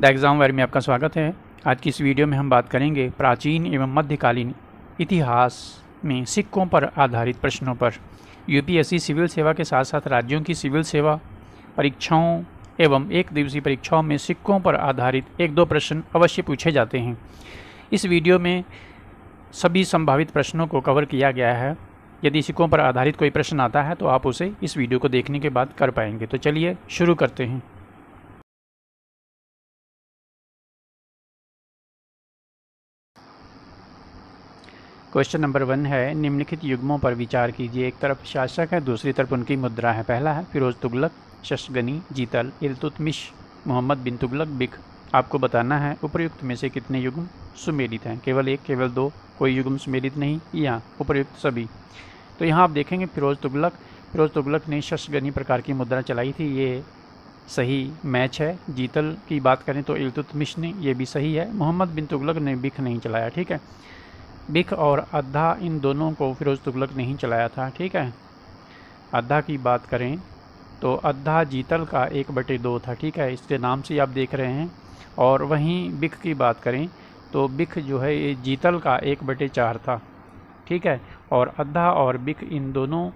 the exam wire में आपका स्वागत है आज की इस वीडियो में हम बात करेंगे प्राचीन एवं मध्यकालीन इतिहास में सिक्कों पर आधारित प्रश्नों पर यूपीएससी सिविल सेवा के साथ साथ राज्यों की सिविल सेवा परीक्षाओं एवं एक दिवसीय परीक्षाओं में सिक्कों पर आधारित एक दो प्रश्न अवश्य पूछे जाते हैं इस वीडियो में सभी संभावित प्रश्नों को कवर किया गया है यदि सिक्कों पर आधारित कोई प्रश्न आता है तो आप उसे इस वीडियो को देखने के बाद कर पाएंगे तो चलिए शुरू करते हैं क्वेश्चन नंबर वन है निम्नलिखित युग्मों पर विचार कीजिए एक तरफ शासक है दूसरी तरफ उनकी मुद्रा है पहला है फिरोज तुगलक शशगनी जीतल इलतुतमिश मोहम्मद बिन तुगलक बिख आपको बताना है उपयुक्त में से कितने युग्म सुमेलित हैं केवल एक केवल दो कोई युग्म सुमेलित नहीं या उपयुक्त सभी तो यहाँ आप देखेंगे फिरोज तुगलक फिरोज तुगलक ने शशगनी प्रकार की मुद्रा चलाई थी ये सही मैच है जीतल की बात करें तो इलतुतमिश ने ये भी सही है मोहम्मद बिन तुगलक ने बिख नहीं चलाया ठीक है बिख और अद्धा इन दोनों को फिरोज़ तुगलक ने ही चलाया था ठीक है अद्धा की बात करें तो अद्धा जीतल का एक बटे दो था ठीक है इसके नाम से आप देख रहे हैं और वहीं बिख की बात करें तो बिख जो है ये जीतल का एक बटे चार था ठीक है और अद्धा और बिख इन दोनों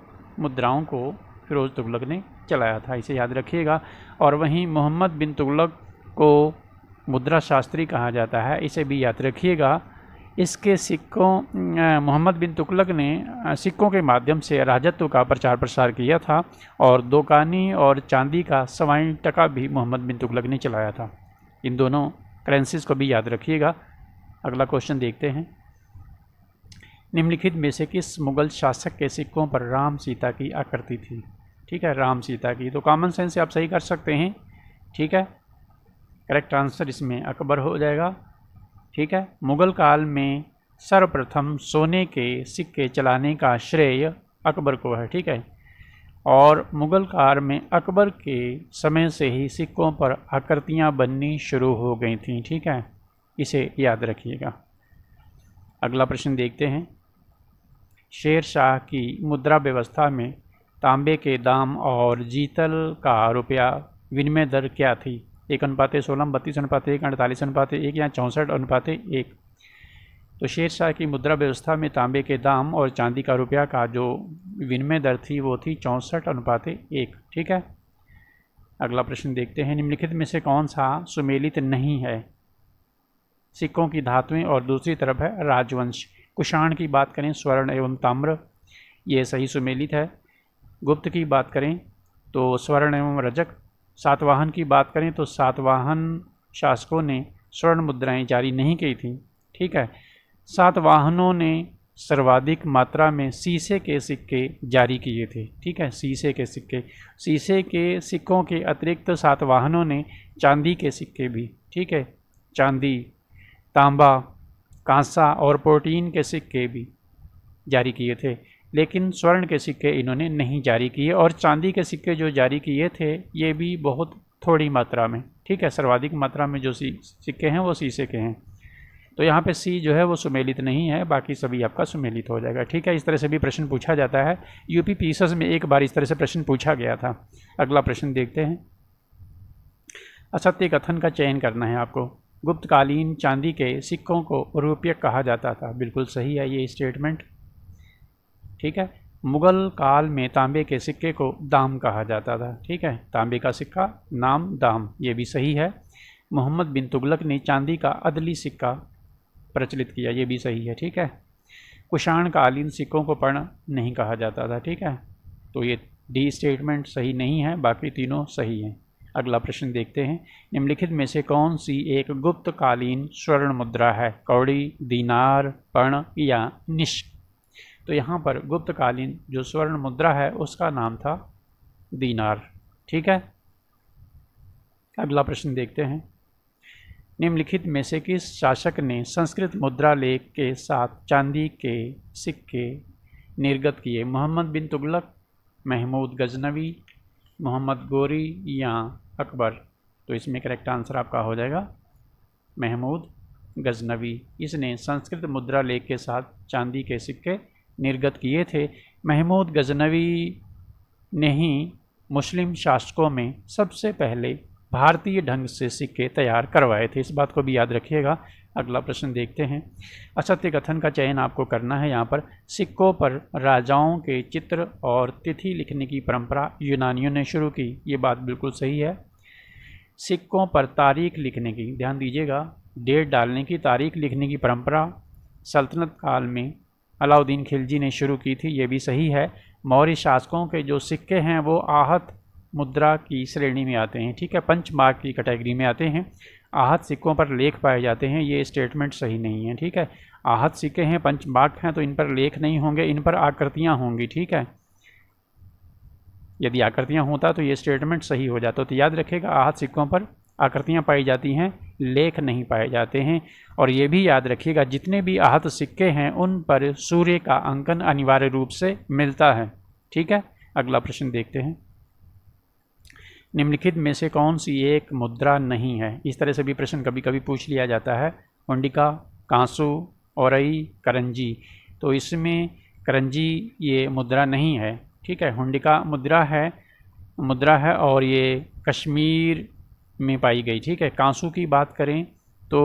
मुद्राओं को फिरोज़ तुगलक ने चलाया था इसे याद रखिएगा और वहीं मोहम्मद बिन तुगलक को मुद्रा शास्त्री कहा जाता है इसे भी याद रखिएगा इसके सिक्कों मोहम्मद बिन तुगलक ने सिक्कों के माध्यम से राजत्व का प्रचार प्रसार किया था और दोकानी और चांदी का सवाई टका भी मोहम्मद बिन तुगलक ने चलाया था इन दोनों करेंसीज को भी याद रखिएगा अगला क्वेश्चन देखते हैं निम्नलिखित में से किस मुग़ल शासक के सिक्कों पर राम सीता की आकृति थी ठीक है राम सीता की तो कॉमन सेंस से आप सही कर सकते हैं ठीक है करेक्ट आंसर इसमें अकबर हो जाएगा ठीक है मुग़ल काल में सर्वप्रथम सोने के सिक्के चलाने का श्रेय अकबर को है ठीक है और मुग़ल काल में अकबर के समय से ही सिक्कों पर आकृतियाँ बननी शुरू हो गई थीं ठीक है इसे याद रखिएगा अगला प्रश्न देखते हैं शेर शाह की मुद्रा व्यवस्था में तांबे के दाम और जीतल का रुपया विनिमय दर क्या थी एक अनुपात सोलह बत्तीस अनुपात एक अड़तालीस अनुपात एक या चौंसठ अनुपात एक तो शेर शाह की मुद्रा व्यवस्था में तांबे के दाम और चांदी का रुपया का जो विनिमय दर थी वो थी चौंसठ अनुपात एक ठीक है अगला प्रश्न देखते हैं निम्नलिखित में से कौन सा सुमेलित नहीं है सिक्कों की धातुएं और दूसरी तरफ है राजवंश कुषाण की बात करें स्वर्ण एवं ताम्र ये सही सुमेलित है गुप्त की बात करें तो स्वर्ण एवं रजक सातवाहन की बात करें तो सातवाहन शासकों ने स्वर्ण मुद्राएं जारी नहीं की थी ठीक है सातवाहनों ने सर्वाधिक मात्रा में शीशे के सिक्के जारी किए थे ठीक है शीशे के सिक्के शीशे के सिक्कों के अतिरिक्त सातवाहनों ने चांदी के सिक्के भी ठीक है चांदी तांबा कांसा और प्रोटीन के सिक्के भी जारी किए थे लेकिन स्वर्ण के सिक्के इन्होंने नहीं जारी किए और चांदी के सिक्के जो जारी किए थे ये भी बहुत थोड़ी मात्रा में ठीक है सर्वाधिक मात्रा में जो सी सिक्के हैं वो शीशे के हैं तो यहाँ पे सी जो है वो सुमेलित नहीं है बाकी सभी आपका सुमेलित हो जाएगा ठीक है इस तरह से भी प्रश्न पूछा जाता है यूपी पीसस में एक बार इस तरह से प्रश्न पूछा गया था अगला प्रश्न देखते हैं असत्य कथन का चयन करना है आपको गुप्तकालीन चांदी के सिक्कों को रूपये कहा जाता था बिल्कुल सही है ये स्टेटमेंट ठीक है मुग़ल काल में तांबे के सिक्के को दाम कहा जाता था ठीक है तांबे का सिक्का नाम दाम ये भी सही है मोहम्मद बिन तुगलक ने चांदी का अदली सिक्का प्रचलित किया ये भी सही है ठीक है कुषाण कालीन सिक्कों को पढ़ नहीं कहा जाता था ठीक है तो ये डी स्टेटमेंट सही नहीं है बाकी तीनों सही हैं अगला प्रश्न देखते हैं निम्नलिखित में से कौन सी एक गुप्तकालीन स्वर्ण मुद्रा है कौड़ी दीनार पण या निष्क तो यहाँ पर गुप्तकालीन जो स्वर्ण मुद्रा है उसका नाम था दीनार ठीक है अगला प्रश्न देखते हैं निम्नलिखित में से किस शासक ने संस्कृत मुद्रा लेख के साथ चांदी के सिक्के निर्गत किए मोहम्मद बिन तुगलक महमूद गजनवी मोहम्मद गोरी या अकबर तो इसमें करेक्ट आंसर आपका हो जाएगा महमूद गजनवी इसने संस्कृत मुद्रा लेख के साथ चांदी के सिक्के निर्गत किए थे महमूद गजनवी ने ही मुस्लिम शासकों में सबसे पहले भारतीय ढंग से सिक्के तैयार करवाए थे इस बात को भी याद रखिएगा अगला प्रश्न देखते हैं असत्य कथन का चयन आपको करना है यहाँ पर सिक्कों पर राजाओं के चित्र और तिथि लिखने की परंपरा यूनानियों ने शुरू की ये बात बिल्कुल सही है सिक्कों पर तारीख लिखने की ध्यान दीजिएगा डेट डालने की तारीख लिखने की परंपरा सल्तनत काल में अलाउद्दीन खिलजी ने शुरू की थी ये भी सही है मौर्य शासकों के जो सिक्के हैं वो आहत मुद्रा की श्रेणी में आते हैं ठीक है पंच की कैटेगरी में आते हैं आहत सिक्कों पर लेख पाए जाते हैं ये स्टेटमेंट सही नहीं है ठीक है आहत सिक्के हैं पंच हैं तो इन पर लेख नहीं होंगे इन पर आकृतियाँ होंगी ठीक है यदि आकृतियाँ होता तो ये स्टेटमेंट सही हो जाता तो याद रखेगा आहत सिक्कों पर आकृतियाँ पाई जाती हैं लेख नहीं पाए जाते हैं और ये भी याद रखिएगा जितने भी आहत सिक्के हैं उन पर सूर्य का अंकन अनिवार्य रूप से मिलता है ठीक है अगला प्रश्न देखते हैं निम्नलिखित में से कौन सी एक मुद्रा नहीं है इस तरह से भी प्रश्न कभी कभी पूछ लिया जाता है हुंडिका कांसू औरई करंजी तो इसमें करंजी ये मुद्रा नहीं है ठीक है हुंडिका मुद्रा है मुद्रा है और ये कश्मीर में पाई गई ठीक है कांसू की बात करें तो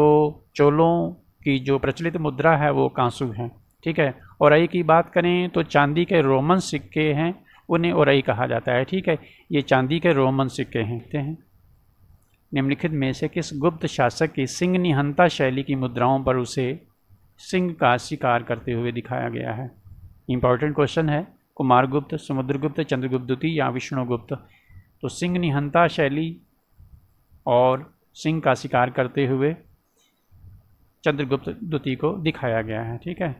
चोलों की जो प्रचलित मुद्रा है वो कांसू है ठीक है औरई की बात करें तो चांदी के रोमन सिक्के हैं उन्हें औरई कहा जाता है ठीक है ये चांदी के रोमन सिक्के हैं निम्नलिखित में से किस गुप्त शासक की सिंह निहंता शैली की मुद्राओं पर उसे सिंह का शिकार करते हुए दिखाया गया है इंपॉर्टेंट क्वेश्चन है कुमारगुप्त समुद्रगुप्त चंद्रगुप्त द्वितीय या विष्णुगुप्त तो सिंह निहंता शैली और सिंह का शिकार करते हुए चंद्रगुप्त द्वितीय को दिखाया गया है ठीक है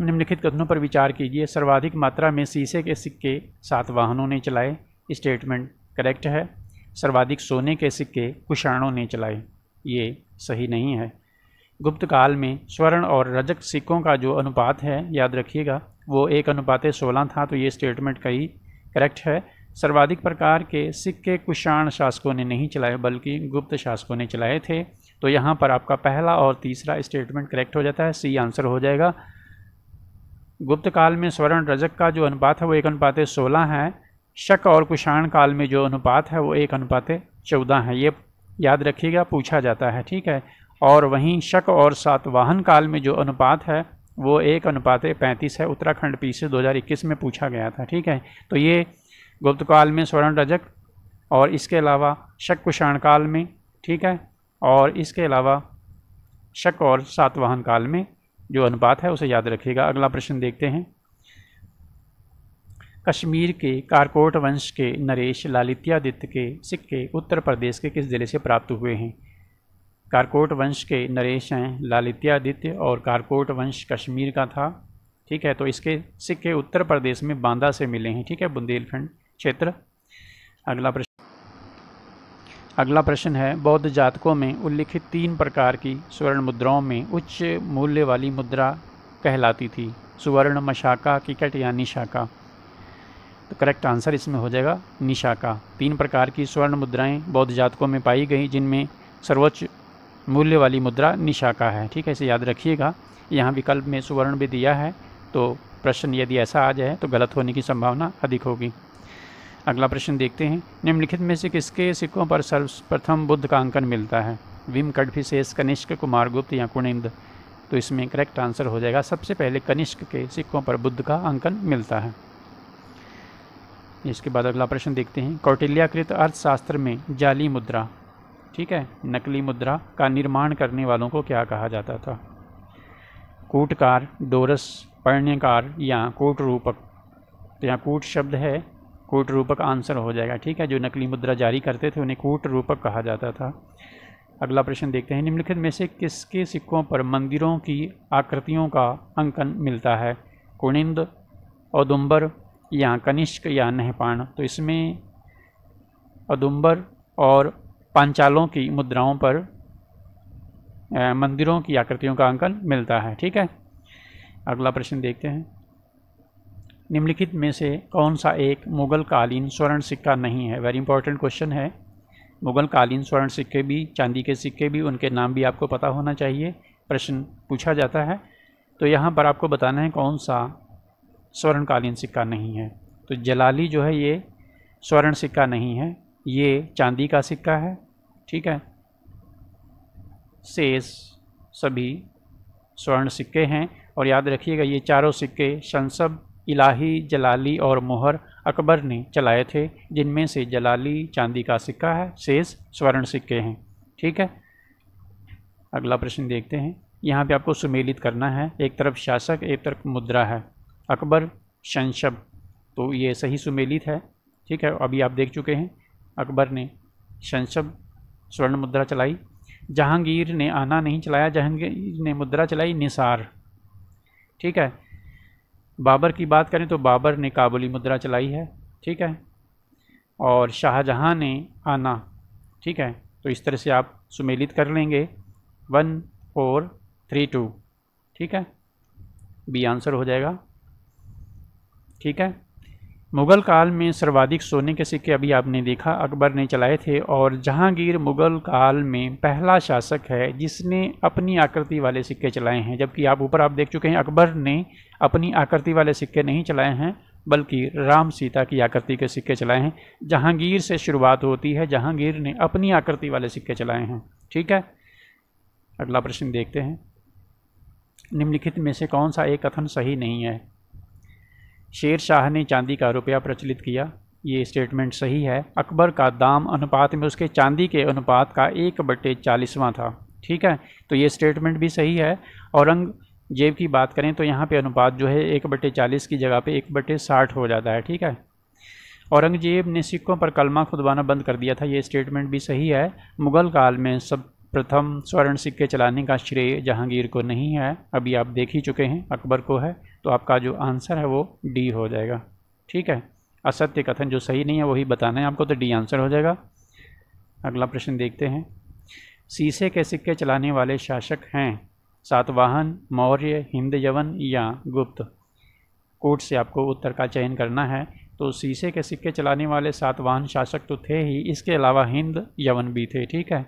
निम्नलिखित कथनों पर विचार कीजिए सर्वाधिक मात्रा में शीशे के सिक्के सात वाहनों ने चलाए स्टेटमेंट करेक्ट है सर्वाधिक सोने के सिक्के कुषाणों ने चलाए ये सही नहीं है गुप्त काल में स्वर्ण और रजक सिक्कों का जो अनुपात है याद रखिएगा वो एक अनुपात सोलह था तो ये स्टेटमेंट कई करेक्ट है सर्वाधिक प्रकार के सिक्के कुषाण शासकों ने नहीं चलाए बल्कि गुप्त शासकों ने चलाए थे तो यहाँ पर आपका पहला और तीसरा स्टेटमेंट करेक्ट हो जाता है सी आंसर हो जाएगा गुप्त काल में स्वर्ण रजक का जो अनुपात है वो एक अनुपात सोलह है शक और कुषाण काल में जो अनुपात है वो एक अनुपात चौदह है ये याद रखिएगा पूछा जाता है ठीक है और वहीं शक और सातवाहन काल में जो अनुपात है वो एक अनुपात पैंतीस है उत्तराखंड पी से दो में पूछा गया था ठीक है तो ये गुप्त काल में स्वर्ण रजक और इसके अलावा शक कुषाण काल में ठीक है और इसके अलावा शक और सातवाहन काल में जो अनुपात है उसे याद रखिएगा अगला प्रश्न देखते हैं कश्मीर के कारकोट वंश के नरेश लालित्यादित्य के सिक्के उत्तर प्रदेश के किस ज़िले से प्राप्त हुए हैं कारकोट वंश के नरेश हैं लालित्यादित्य और कारकोट वंश कश्मीर का था ठीक है तो इसके सिक्के उत्तर प्रदेश में बांदा से मिले हैं ठीक है बुंदेलखंड क्षेत्र अगला प्रश्न अगला प्रश्न है बौद्ध जातकों में उल्लिखित तीन प्रकार की स्वर्ण मुद्राओं में उच्च मूल्य वाली मुद्रा कहलाती थी सुवर्ण मशाका किकट या निशाका तो करेक्ट आंसर इसमें हो जाएगा निशाका तीन प्रकार की स्वर्ण मुद्राएं बौद्ध जातकों में पाई गई जिनमें सर्वोच्च मूल्य वाली मुद्रा निशाका है ठीक है इसे याद रखिएगा यहाँ विकल्प में सुवर्ण भी दिया है तो प्रश्न यदि ऐसा आ जाए तो गलत होने की संभावना अधिक होगी अगला प्रश्न देखते हैं निम्नलिखित में से किसके सिक्कों पर सर्वप्रथम बुद्ध का अंकन मिलता है विम शेष कनिष्क कुमार गुप्त या कुणिंद तो इसमें करेक्ट आंसर हो जाएगा सबसे पहले कनिष्क के सिक्कों पर बुद्ध का अंकन मिलता है इसके बाद अगला प्रश्न देखते हैं कौटिल्याकृत अर्थशास्त्र में जाली मुद्रा ठीक है नकली मुद्रा का निर्माण करने वालों को क्या कहा जाता था कूटकार डोरस पर्ण्यकार या कूट रूपक तो यहाँ कूट शब्द है कूट रूपक आंसर हो जाएगा ठीक है जो नकली मुद्रा जारी करते थे उन्हें कूट रूपक कहा जाता था अगला प्रश्न देखते हैं निम्नलिखित में से किसके सिक्कों पर मंदिरों की आकृतियों का अंकन मिलता है कुणिंद औदुम्बर या कनिष्क या नहपाण तो इसमें औदुम्बर और पांचालों की मुद्राओं पर मंदिरों की आकृतियों का अंकन मिलता है ठीक है अगला प्रश्न देखते हैं निम्नलिखित में से कौन सा एक मुग़ल कालीन स्वर्ण सिक्का नहीं है वेरी इंपॉर्टेंट क्वेश्चन है मुग़ल कालीन स्वर्ण सिक्के भी चांदी के सिक्के भी उनके नाम भी आपको पता होना चाहिए प्रश्न पूछा जाता है तो यहाँ पर आपको बताना है कौन सा स्वर्ण कालीन सिक्का नहीं है तो जलाली जो है ये स्वर्ण सिक्का नहीं है ये चांदी का सिक्का है ठीक है शेष सभी स्वर्ण सिक्के हैं और याद रखिएगा ये चारों सिक्के शंसब इलाही जलाली और मोहर अकबर ने चलाए थे जिनमें से जलाली चांदी का सिक्का है शेष स्वर्ण सिक्के हैं ठीक है अगला प्रश्न देखते हैं यहाँ पे आपको सुमेलित करना है एक तरफ शासक एक तरफ मुद्रा है अकबर शंशब तो ये सही सुमेलित है ठीक है अभी आप देख चुके हैं अकबर ने शंशब स्वर्ण मुद्रा चलाई जहांगीर ने आना नहीं चलाया जहांगीर ने मुद्रा चलाई निसार ठीक है बाबर की बात करें तो बाबर ने काबुली मुद्रा चलाई है ठीक है और शाहजहाँ ने आना ठीक है तो इस तरह से आप सुमेलित कर लेंगे वन फोर थ्री टू ठीक है बी आंसर हो जाएगा ठीक है मुग़ल काल में सर्वाधिक सोने के सिक्के अभी आपने देखा अकबर ने चलाए थे और जहांगीर मुग़ल काल में पहला शासक है जिसने अपनी आकृति वाले सिक्के चलाए हैं जबकि आप ऊपर आप देख चुके हैं अकबर ने अपनी आकृति वाले सिक्के नहीं चलाए हैं बल्कि राम सीता की आकृति के सिक्के चलाए हैं जहांगीर से शुरुआत होती है जहांगीर ने अपनी आकृति वाले सिक्के चलाए हैं ठीक है अगला प्रश्न देखते हैं निम्नलिखित में से कौन सा एक कथन सही नहीं है शेर शाह ने चांदी का रुपया प्रचलित किया ये स्टेटमेंट सही है अकबर का दाम अनुपात में उसके चांदी के अनुपात का एक बटे चालीसवां था ठीक है तो ये स्टेटमेंट भी सही है औरंग जेब की बात करें तो यहाँ पे अनुपात जो है एक बटे चालीस की जगह पे एक बटे साठ हो जाता है ठीक है औरंगजेब ने सिक्कों पर कलमा खुदवाना बंद कर दिया था ये स्टेटमेंट भी सही है मुग़ल काल में सब प्रथम स्वर्ण सिक्के चलाने का श्रेय जहांगीर को नहीं है अभी आप देख ही चुके हैं अकबर को है तो आपका जो आंसर है वो डी हो जाएगा ठीक है असत्य कथन जो सही नहीं है वही बताना है आपको तो डी आंसर हो जाएगा अगला प्रश्न देखते हैं शीशे के सिक्के चलाने वाले शासक हैं सातवाहन मौर्य हिंद यवन या गुप्त कोट से आपको उत्तर का चयन करना है तो शीशे के सिक्के चलाने वाले सातवाहन शासक तो थे ही इसके अलावा हिंद यवन भी थे ठीक है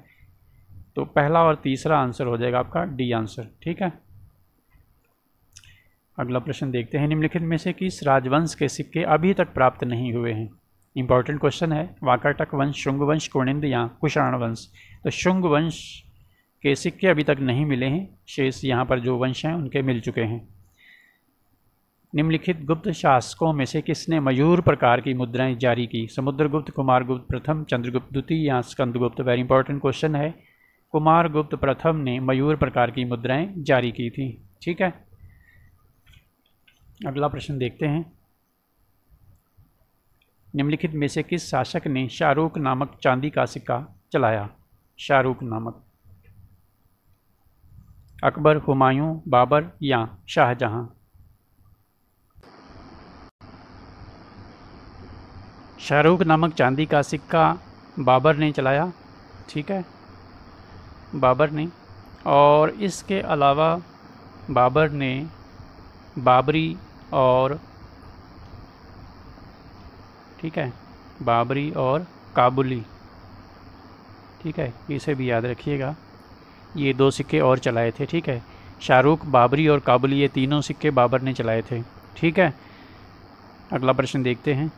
तो पहला और तीसरा आंसर हो जाएगा आपका डी आंसर ठीक है अगला प्रश्न देखते हैं निम्नलिखित में से किस राजवंश के सिक्के अभी तक प्राप्त नहीं हुए हैं इंपॉर्टेंट क्वेश्चन है वाकाटक वंश शुंग वंश कोणिंद या कुषाण वंश तो शुंग वंश के सिक्के अभी तक नहीं मिले हैं शेष यहाँ पर जो वंश हैं उनके मिल चुके हैं निम्नलिखित गुप्त शासकों में से किसने मयूर प्रकार की मुद्राएं जारी की समुद्रगुप्त कुमारगुप्त प्रथम चंद्रगुप्त द्वितीय या स्कंदगुप्त वेरी इंपॉर्टेंट क्वेश्चन है कुमारगुप्त प्रथम ने मयूर प्रकार की मुद्राएं जारी की थी ठीक है अगला प्रश्न देखते हैं निम्नलिखित में से किस शासक ने शाहरुख नामक चांदी का सिक्का चलाया शाहरुख नामक अकबर हुमायूं बाबर या शाहजहां शाहरुख नामक चांदी का सिक्का बाबर ने चलाया ठीक है बाबर ने और इसके अलावा बाबर ने बाबरी और ठीक है बाबरी और काबुली ठीक है इसे भी याद रखिएगा ये दो सिक्के और चलाए थे ठीक है शाहरुख बाबरी और काबुली ये तीनों सिक्के बाबर ने चलाए थे ठीक है अगला प्रश्न देखते हैं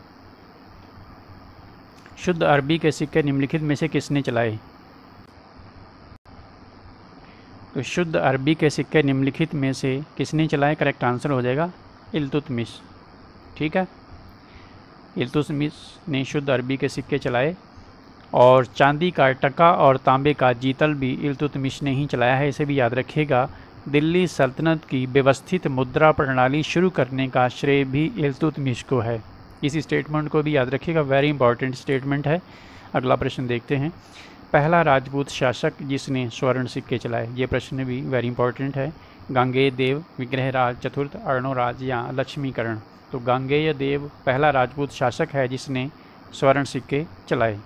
शुद्ध अरबी के सिक्के निम्नलिखित में से किसने चलाए तो शुद्ध अरबी के सिक्के निम्नलिखित में से किसने चलाए करेक्ट आंसर हो जाएगा इल्तुतमिश ठीक है इल्तुतमिश ने शुद्ध अरबी के सिक्के चलाए और चांदी का टका और तांबे का जीतल भी इल्तुतमिश ने ही चलाया है इसे भी याद रखिएगा दिल्ली सल्तनत की व्यवस्थित मुद्रा प्रणाली शुरू करने का श्रेय भी इल्तुतमिश को है इस स्टेटमेंट को भी याद रखिएगा वेरी इंपॉर्टेंट स्टेटमेंट है अगला प्रश्न देखते हैं पहला राजपूत शासक जिसने स्वर्ण सिक्के चलाए ये प्रश्न भी वेरी इंपॉर्टेंट है गांगेय देव विग्रहराज चतुर्थ अर्णोराज या लक्ष्मीकरण तो गांगेय देव पहला राजपूत शासक है जिसने स्वर्ण सिक्के चलाए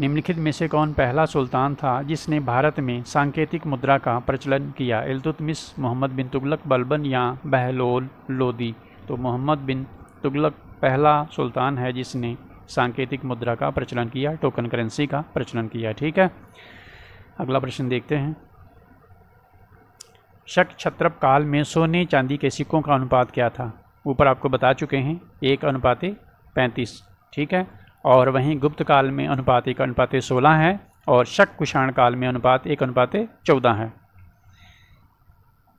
निम्नलिखित में से कौन पहला सुल्तान था जिसने भारत में सांकेतिक मुद्रा का प्रचलन किया इलतुतमिस मोहम्मद बिन तुगलक बलबन या बहलोल लोदी तो मोहम्मद बिन तुगलक पहला सुल्तान है जिसने सांकेतिक मुद्रा का प्रचलन किया टोकन करेंसी का प्रचलन किया ठीक है अगला प्रश्न देखते हैं शक छत्रप काल में सोने चांदी के सिक्कों का अनुपात क्या था ऊपर आपको बता चुके हैं एक अनुपाते पैंतीस ठीक है और वहीं गुप्त काल में अनुपात एक अनुपाते सोलह है और शक कुषाण काल में अनुपात एक अनुपात चौदह है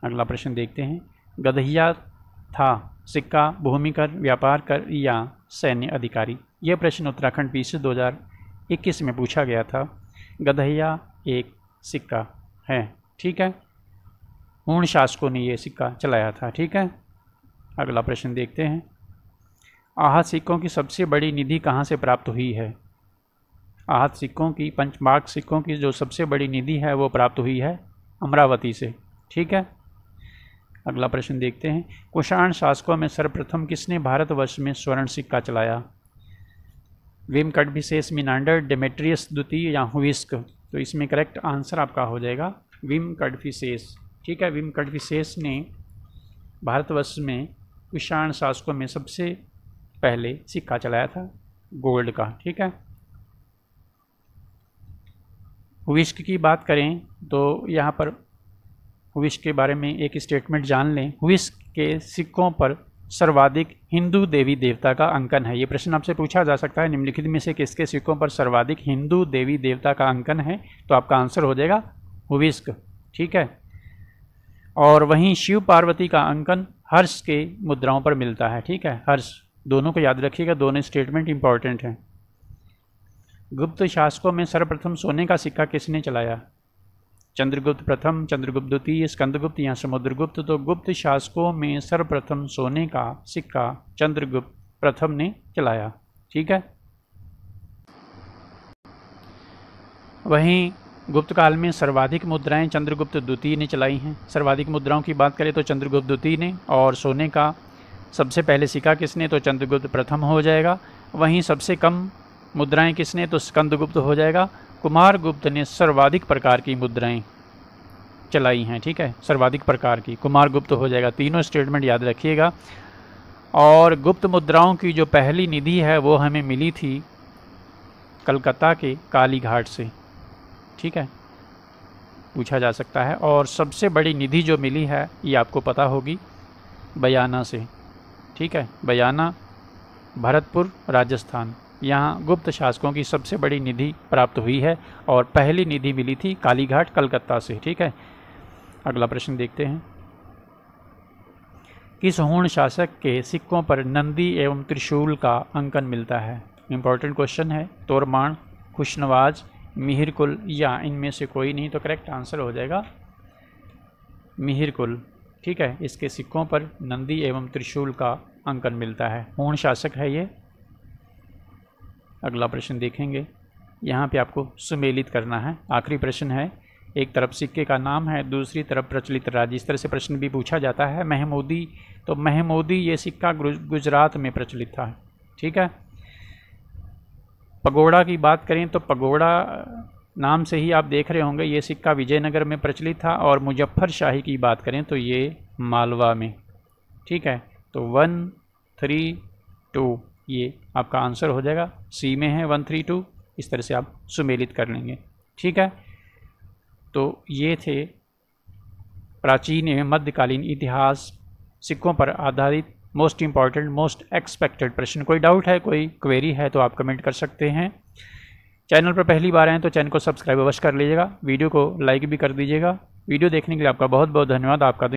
अगला प्रश्न देखते हैं गधैया था सिक्का भूमि कर व्यापार कर या सैन्य अधिकारी यह प्रश्न उत्तराखंड पी दो हज़ार इक्कीस में पूछा गया था गधैया एक सिक्का है ठीक है पूर्ण शासकों ने यह सिक्का चलाया था ठीक है अगला प्रश्न देखते हैं आहत सिक्कों की सबसे बड़ी निधि कहाँ से प्राप्त हुई है आहत सिक्कों की पंचमार्ग सिक्कों की जो सबसे बड़ी निधि है वो प्राप्त हुई है अमरावती से ठीक है अगला प्रश्न देखते हैं कुषाण शासकों में सर्वप्रथम किसने भारतवर्ष में स्वर्ण सिक्का चलाया विम कटभिशेष मिनांडर डेमेट्रियस द्वितीय या हुविस्क तो इसमें करेक्ट आंसर आपका हो जाएगा विम कटफिशेष ठीक है विमकट विशेष ने भारतवर्ष में कुषाण शासकों में सबसे पहले सिक्का चलाया था गोल्ड का ठीक है विश्क की बात करें तो यहाँ पर विश्क के बारे में एक स्टेटमेंट जान लें विश्क के सिक्कों पर सर्वाधिक हिंदू देवी देवता का अंकन है ये प्रश्न आपसे पूछा जा सकता है निम्नलिखित में से किसके सिक्कों पर सर्वाधिक हिंदू देवी देवता का अंकन है तो आपका आंसर हो जाएगा हुविस्क ठीक है और वहीं शिव पार्वती का अंकन हर्ष के मुद्राओं पर मिलता है ठीक है हर्ष दोनों को याद रखिएगा दोनों स्टेटमेंट इंपॉर्टेंट हैं गुप्त शासकों में सर्वप्रथम सोने का सिक्का किसने चलाया चंद्रगुप्त प्रथम चंद्रगुप्त द्वितीय स्कंदगुप्त या समुद्रगुप्त तो गुप्त शासकों में सर्वप्रथम सोने का सिक्का चंद्रगुप्त प्रथम ने चलाया ठीक है वहीं गुप्त काल में सर्वाधिक मुद्राएं चंद्रगुप्त द्वितीय ने चलाई हैं सर्वाधिक मुद्राओं की बात करें तो चंद्रगुप्त द्वितीय ने और सोने का सबसे पहले सिक्का किसने तो चंद्रगुप्त प्रथम हो जाएगा वहीं सबसे कम मुद्राएं किसने तो स्कंदगुप्त हो जाएगा कुमार गुप्त ने सर्वाधिक प्रकार की मुद्राएं चलाई हैं ठीक है सर्वाधिक प्रकार की कुमार गुप्त हो जाएगा तीनों स्टेटमेंट याद रखिएगा और गुप्त मुद्राओं की जो पहली निधि है वो हमें मिली थी कलकत्ता के कालीघाट से ठीक है पूछा जा सकता है और सबसे बड़ी निधि जो मिली है ये आपको पता होगी बयाना से ठीक है बयाना भरतपुर राजस्थान यहाँ गुप्त शासकों की सबसे बड़ी निधि प्राप्त हुई है और पहली निधि मिली थी कालीघाट कलकत्ता से ठीक है अगला प्रश्न देखते हैं किस होण शासक के सिक्कों पर नंदी एवं त्रिशूल का अंकन मिलता है इम्पॉर्टेंट क्वेश्चन है तोरमाण खुशनवाज मिहिरकुल या इनमें से कोई नहीं तो करेक्ट आंसर हो जाएगा मिहिरकुल ठीक है इसके सिक्कों पर नंदी एवं त्रिशूल का अंकन मिलता है पूर्ण शासक है ये अगला प्रश्न देखेंगे यहाँ पे आपको सुमेलित करना है आखिरी प्रश्न है एक तरफ सिक्के का नाम है दूसरी तरफ प्रचलित राज्य इस तरह से प्रश्न भी पूछा जाता है महमूदी तो महमूदी ये सिक्का गुजरात में प्रचलित था ठीक है पगोड़ा की बात करें तो पगोड़ा नाम से ही आप देख रहे होंगे ये सिक्का विजयनगर में प्रचलित था और मुजफ्फरशाही की बात करें तो ये मालवा में ठीक है तो वन थ्री टू ये आपका आंसर हो जाएगा सी में है वन थ्री टू इस तरह से आप सुमेलित कर लेंगे ठीक है तो ये थे प्राचीन एवं मध्यकालीन इतिहास सिक्कों पर आधारित मोस्ट इम्पॉर्टेंट मोस्ट एक्सपेक्टेड प्रश्न कोई डाउट है कोई क्वेरी है तो आप कमेंट कर सकते हैं चैनल पर पहली बार आएँ तो चैनल को सब्सक्राइब अवश्य कर लीजिएगा वीडियो को लाइक भी कर दीजिएगा वीडियो देखने के लिए आपका बहुत बहुत धन्यवाद आपका